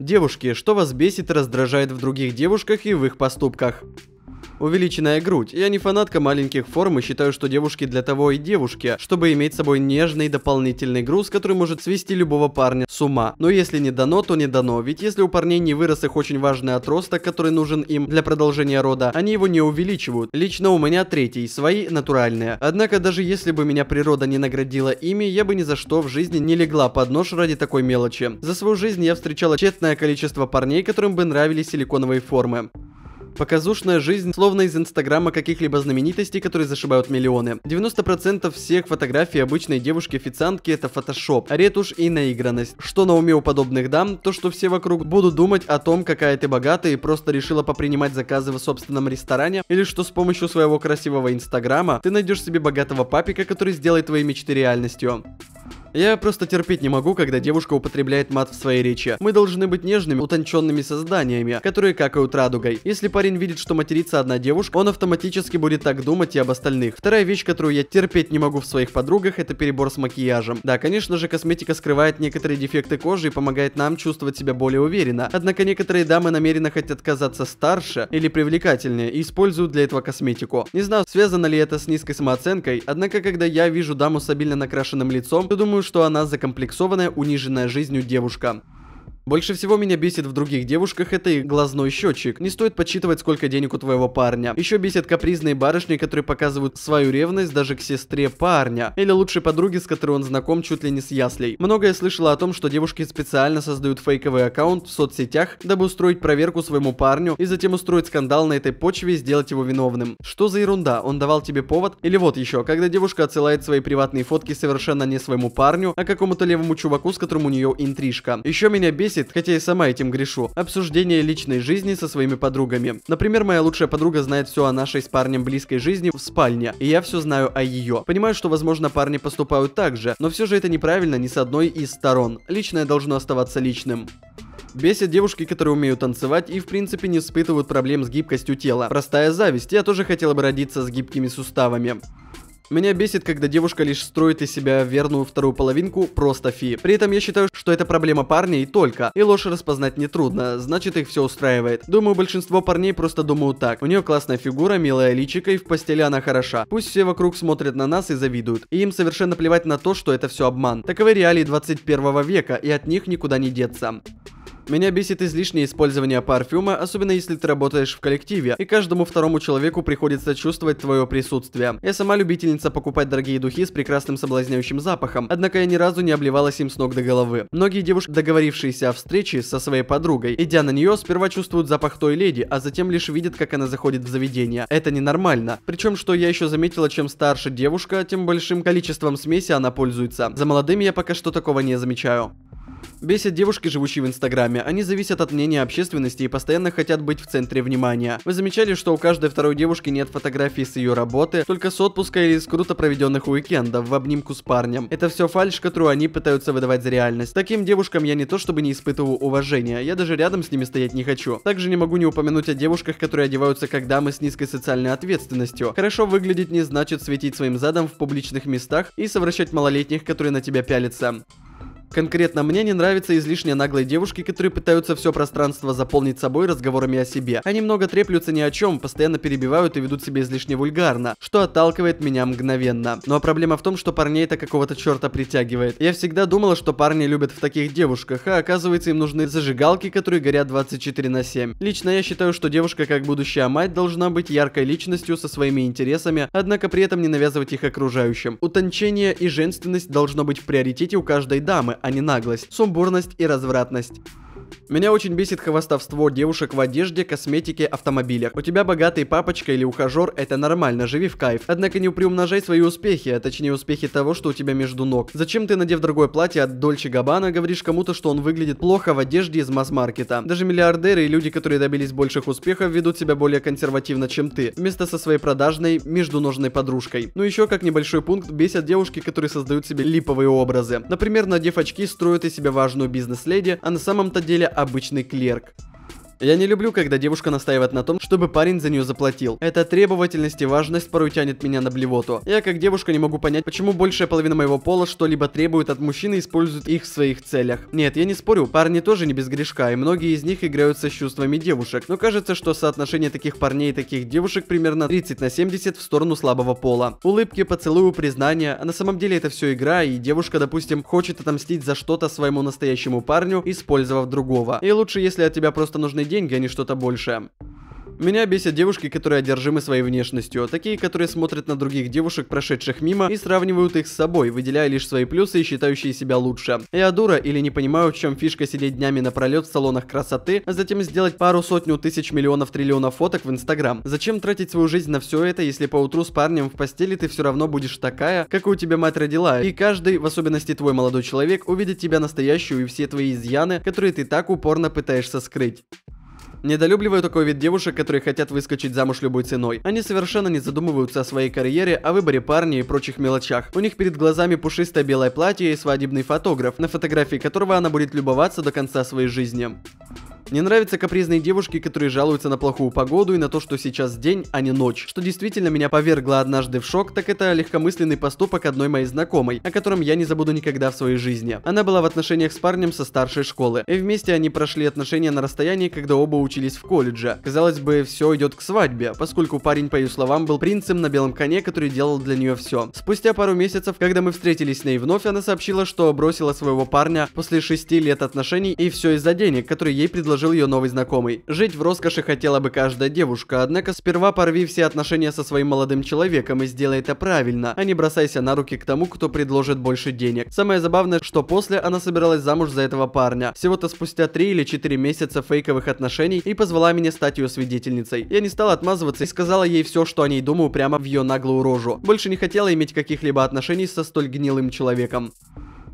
Девушки, что вас бесит и раздражает в других девушках и в их поступках? увеличенная грудь. Я не фанатка маленьких форм и считаю, что девушки для того и девушки, чтобы иметь с собой нежный дополнительный груз, который может свести любого парня с ума. Но если не дано, то не дано, ведь если у парней не вырос их очень важный отросток, который нужен им для продолжения рода, они его не увеличивают. Лично у меня третий, свои натуральные. Однако даже если бы меня природа не наградила ими, я бы ни за что в жизни не легла под нож ради такой мелочи. За свою жизнь я встречала честное количество парней, которым бы нравились силиконовые формы. Показушная жизнь, словно из инстаграма каких-либо знаменитостей, которые зашибают миллионы. 90% всех фотографий обычной девушки-официантки это фотошоп, а ретушь и наигранность. Что на уме у подобных дам, то что все вокруг будут думать о том, какая ты богатая и просто решила попринимать заказы в собственном ресторане, или что с помощью своего красивого инстаграма ты найдешь себе богатого папика, который сделает твои мечты реальностью. Я просто терпеть не могу, когда девушка употребляет мат в своей речи. Мы должны быть нежными, утонченными созданиями, которые какают радугой. Если парень видит, что матерится одна девушка, он автоматически будет так думать и об остальных. Вторая вещь, которую я терпеть не могу в своих подругах, это перебор с макияжем. Да, конечно же, косметика скрывает некоторые дефекты кожи и помогает нам чувствовать себя более уверенно. Однако некоторые дамы намеренно хотят казаться старше или привлекательнее и используют для этого косметику. Не знаю, связано ли это с низкой самооценкой, однако когда я вижу даму с обильно накрашенным лицом, то думаю, что она закомплексованная, униженная жизнью девушка. Больше всего меня бесит в других девушках это их глазной счетчик. Не стоит подсчитывать, сколько денег у твоего парня. Еще бесит капризные барышни, которые показывают свою ревность даже к сестре парня. Или лучшей подруге, с которой он знаком чуть ли не с яслей. Многое слышала о том, что девушки специально создают фейковый аккаунт в соцсетях, дабы устроить проверку своему парню и затем устроить скандал на этой почве и сделать его виновным. Что за ерунда? Он давал тебе повод? Или вот еще, когда девушка отсылает свои приватные фотки совершенно не своему парню, а какому-то левому чуваку, с которым у нее интрижка. Еще меня бесит бесит, хотя и сама этим грешу, обсуждение личной жизни со своими подругами. Например, моя лучшая подруга знает все о нашей с парнем близкой жизни в спальне, и я все знаю о ее. Понимаю, что, возможно, парни поступают так же, но все же это неправильно ни с одной из сторон. Личное должно оставаться личным. Бесят девушки, которые умеют танцевать и в принципе не испытывают проблем с гибкостью тела. Простая зависть, я тоже хотела бы родиться с гибкими суставами. Меня бесит, когда девушка лишь строит из себя верную вторую половинку просто фи. При этом я считаю, что это проблема парня и только. И ложь распознать нетрудно, значит их все устраивает. Думаю, большинство парней просто думают так. У нее классная фигура, милая личика и в постели она хороша. Пусть все вокруг смотрят на нас и завидуют. И им совершенно плевать на то, что это все обман. Таковы реалии 21 века, и от них никуда не деться. Меня бесит излишнее использование парфюма, особенно если ты работаешь в коллективе, и каждому второму человеку приходится чувствовать твое присутствие. Я сама любительница покупать дорогие духи с прекрасным соблазняющим запахом, однако я ни разу не обливалась им с ног до головы. Многие девушки, договорившиеся о встрече со своей подругой, идя на нее, сперва чувствуют запах той леди, а затем лишь видят, как она заходит в заведение. Это ненормально. Причем, что я еще заметила, чем старше девушка, тем большим количеством смеси она пользуется. За молодыми я пока что такого не замечаю. Бесят девушки, живущие в Инстаграме. Они зависят от мнения общественности и постоянно хотят быть в центре внимания. Вы замечали, что у каждой второй девушки нет фотографий с ее работы, только с отпуска или с круто проведенных уикендов в обнимку с парнем. Это все фальш, которую они пытаются выдавать за реальность. Таким девушкам я не то чтобы не испытываю уважения, я даже рядом с ними стоять не хочу. Также не могу не упомянуть о девушках, которые одеваются как дамы с низкой социальной ответственностью. Хорошо выглядеть не значит светить своим задом в публичных местах и совращать малолетних, которые на тебя пялятся. Конкретно мне не нравятся излишне наглые девушки, которые пытаются все пространство заполнить собой разговорами о себе. Они много треплются ни о чем, постоянно перебивают и ведут себя излишне вульгарно, что отталкивает меня мгновенно. Но проблема в том, что парней это какого-то черта притягивает. Я всегда думала, что парни любят в таких девушках, а оказывается им нужны зажигалки, которые горят 24 на 7. Лично я считаю, что девушка как будущая мать должна быть яркой личностью со своими интересами, однако при этом не навязывать их окружающим. Утончение и женственность должно быть в приоритете у каждой дамы, а не наглость, сумбурность и развратность. Меня очень бесит хвостовство девушек в одежде, косметике, автомобилях. У тебя богатый папочка или ухажер, это нормально, живи в кайф. Однако не приумножай свои успехи, а точнее успехи того, что у тебя между ног. Зачем ты, надев другое платье от Дольче Габана, говоришь кому-то, что он выглядит плохо в одежде из масс-маркета? Даже миллиардеры и люди, которые добились больших успехов, ведут себя более консервативно, чем ты, вместо со своей продажной, междуножной подружкой. Ну еще как небольшой пункт бесят девушки, которые создают себе липовые образы. Например, надев очки, строят из себя важную бизнес-леди, а на самом-то деле обычный клерк. Я не люблю, когда девушка настаивает на том, чтобы парень за нее заплатил. Эта требовательность и важность порой тянет меня на блевоту. Я как девушка не могу понять, почему большая половина моего пола что-либо требует от мужчины и использует их в своих целях. Нет, я не спорю, парни тоже не без грешка, и многие из них играются с чувствами девушек. Но кажется, что соотношение таких парней и таких девушек примерно 30 на 70 в сторону слабого пола. Улыбки, поцелую, признания, а на самом деле это все игра, и девушка, допустим, хочет отомстить за что-то своему настоящему парню, использовав другого. И лучше, если от тебя просто нужны деньги, а не что-то большее. Меня бесят девушки, которые одержимы своей внешностью. А такие, которые смотрят на других девушек, прошедших мимо, и сравнивают их с собой, выделяя лишь свои плюсы и считающие себя лучше. Я дура или не понимаю, в чем фишка сидеть днями напролет в салонах красоты, а затем сделать пару сотню тысяч миллионов триллионов фоток в Инстаграм. Зачем тратить свою жизнь на все это, если поутру с парнем в постели ты все равно будешь такая, какую тебя мать родила, и каждый, в особенности твой молодой человек, увидит тебя настоящую и все твои изъяны, которые ты так упорно пытаешься скрыть. Недолюбливаю такой вид девушек, которые хотят выскочить замуж любой ценой. Они совершенно не задумываются о своей карьере, о выборе парня и прочих мелочах. У них перед глазами пушистое белое платье и свадебный фотограф, на фотографии которого она будет любоваться до конца своей жизни. Мне нравятся капризные девушки, которые жалуются на плохую погоду и на то, что сейчас день, а не ночь. Что действительно меня повергло однажды в шок, так это легкомысленный поступок одной моей знакомой, о котором я не забуду никогда в своей жизни. Она была в отношениях с парнем со старшей школы, и вместе они прошли отношения на расстоянии, когда оба учились в колледже. Казалось бы, все идет к свадьбе, поскольку парень, по ее словам, был принцем на белом коне, который делал для нее все. Спустя пару месяцев, когда мы встретились с ней вновь, она сообщила, что бросила своего парня после шести лет отношений и все из-за денег, которые ей предложили предложил ее новый знакомый. Жить в роскоши хотела бы каждая девушка, однако сперва порви все отношения со своим молодым человеком и сделай это правильно, а не бросайся на руки к тому, кто предложит больше денег. Самое забавное, что после она собиралась замуж за этого парня. Всего-то спустя 3 или 4 месяца фейковых отношений и позвала меня стать ее свидетельницей. Я не стал отмазываться и сказала ей все, что о ней думаю прямо в ее наглую рожу. Больше не хотела иметь каких-либо отношений со столь гнилым человеком.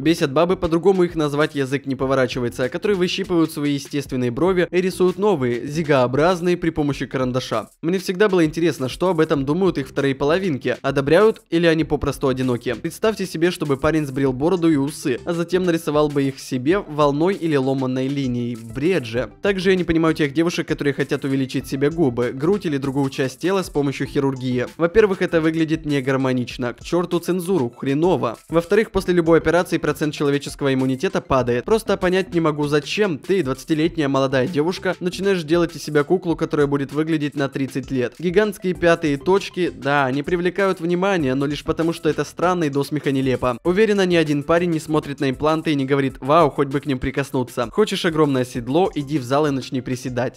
Бесят бабы, по-другому их назвать язык не поворачивается, а которые выщипывают свои естественные брови и рисуют новые, зигообразные при помощи карандаша. Мне всегда было интересно, что об этом думают их вторые половинки, одобряют или они попросту одиноки. Представьте себе, чтобы парень сбрил бороду и усы, а затем нарисовал бы их себе волной или ломанной линией. Бред же. Также я не понимаю тех девушек, которые хотят увеличить себе губы, грудь или другую часть тела с помощью хирургии. Во-первых, это выглядит не гармонично. К черту цензуру, хреново. Во-вторых, после любой операции процент человеческого иммунитета падает. Просто понять не могу зачем ты, 20-летняя молодая девушка, начинаешь делать из себя куклу, которая будет выглядеть на 30 лет. Гигантские пятые точки, да, они привлекают внимание, но лишь потому, что это странно и до смеха нелепо. Уверена, ни один парень не смотрит на импланты и не говорит «Вау, хоть бы к ним прикоснуться». Хочешь огромное седло, иди в зал и начни приседать.